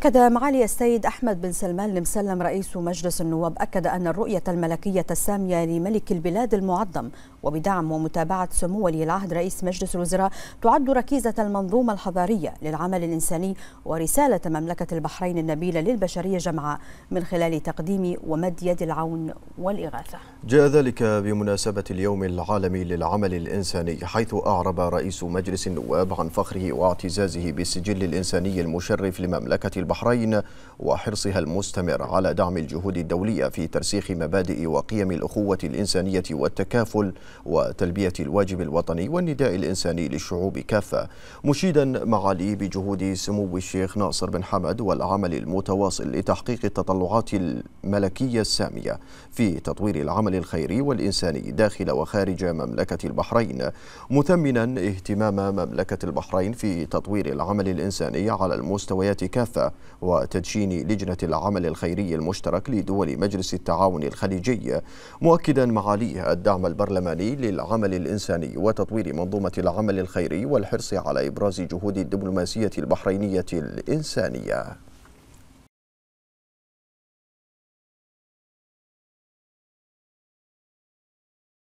أكد معالي السيد أحمد بن سلمان المسلم رئيس مجلس النواب أكد أن الرؤية الملكية السامية لملك البلاد المعظم وبدعم ومتابعة سمو ولي العهد رئيس مجلس الوزراء تعد ركيزة المنظومة الحضارية للعمل الإنساني ورسالة مملكة البحرين النبيلة للبشرية جمعاء من خلال تقديم ومد يد العون والإغاثة جاء ذلك بمناسبة اليوم العالمي للعمل الإنساني حيث أعرب رئيس مجلس النواب عن فخره واعتزازه بالسجل الإنساني المشرف لمملكة البحرين البحرين وحرصها المستمر على دعم الجهود الدولية في ترسيخ مبادئ وقيم الأخوة الإنسانية والتكافل وتلبية الواجب الوطني والنداء الإنساني للشعوب كافة مشيدا معالي بجهود سمو الشيخ ناصر بن حمد والعمل المتواصل لتحقيق التطلعات الملكية السامية في تطوير العمل الخيري والإنساني داخل وخارج مملكة البحرين مثمنا اهتمام مملكة البحرين في تطوير العمل الإنساني على المستويات كافة وتدشين لجنة العمل الخيري المشترك لدول مجلس التعاون الخليجي مؤكدا معاليها الدعم البرلماني للعمل الإنساني وتطوير منظومة العمل الخيري والحرص على إبراز جهود الدبلوماسية البحرينية الإنسانية